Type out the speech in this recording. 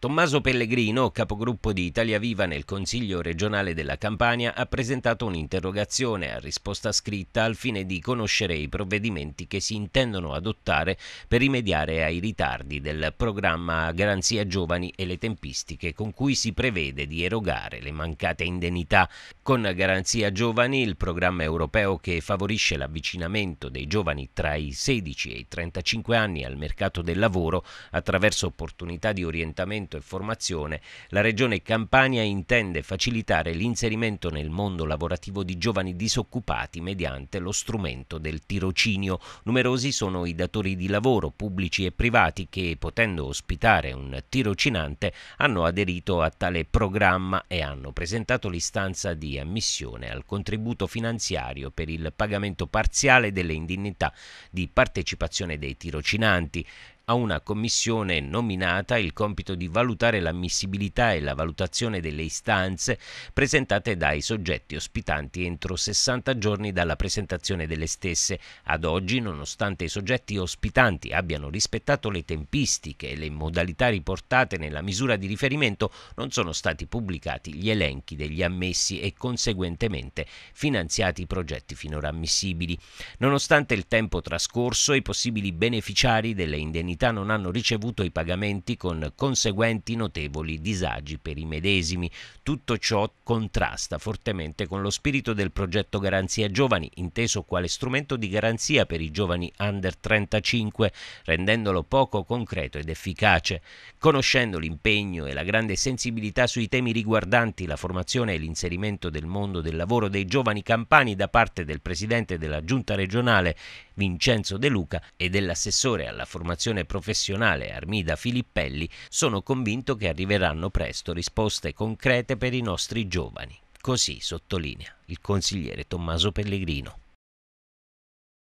Tommaso Pellegrino, capogruppo di Italia Viva nel Consiglio regionale della Campania, ha presentato un'interrogazione a risposta scritta al fine di conoscere i provvedimenti che si intendono adottare per rimediare ai ritardi del programma Garanzia Giovani e le tempistiche con cui si prevede di erogare le mancate indennità. Con Garanzia Giovani, il programma europeo che favorisce l'avvicinamento dei giovani tra i 16 e i 35 anni al mercato del lavoro attraverso opportunità di orientamento orientamento e formazione, la Regione Campania intende facilitare l'inserimento nel mondo lavorativo di giovani disoccupati mediante lo strumento del tirocinio. Numerosi sono i datori di lavoro, pubblici e privati, che potendo ospitare un tirocinante hanno aderito a tale programma e hanno presentato l'istanza di ammissione al contributo finanziario per il pagamento parziale delle indennità di partecipazione dei tirocinanti a una commissione nominata il compito di valutare l'ammissibilità e la valutazione delle istanze presentate dai soggetti ospitanti entro 60 giorni dalla presentazione delle stesse. Ad oggi, nonostante i soggetti ospitanti abbiano rispettato le tempistiche e le modalità riportate nella misura di riferimento, non sono stati pubblicati gli elenchi degli ammessi e conseguentemente finanziati i progetti finora ammissibili. Nonostante il tempo trascorso, i possibili beneficiari delle indennità comunità non hanno ricevuto i pagamenti con conseguenti notevoli disagi per i medesimi. Tutto ciò contrasta fortemente con lo spirito del progetto Garanzia Giovani, inteso quale strumento di garanzia per i giovani under 35, rendendolo poco concreto ed efficace. Conoscendo l'impegno e la grande sensibilità sui temi riguardanti la formazione e l'inserimento del mondo del lavoro dei giovani campani da parte del presidente della giunta regionale Vincenzo De Luca e dell'assessore alla formazione professionale Armida Filippelli, sono convinto che arriveranno presto risposte concrete per i nostri giovani. Così sottolinea il consigliere Tommaso Pellegrino.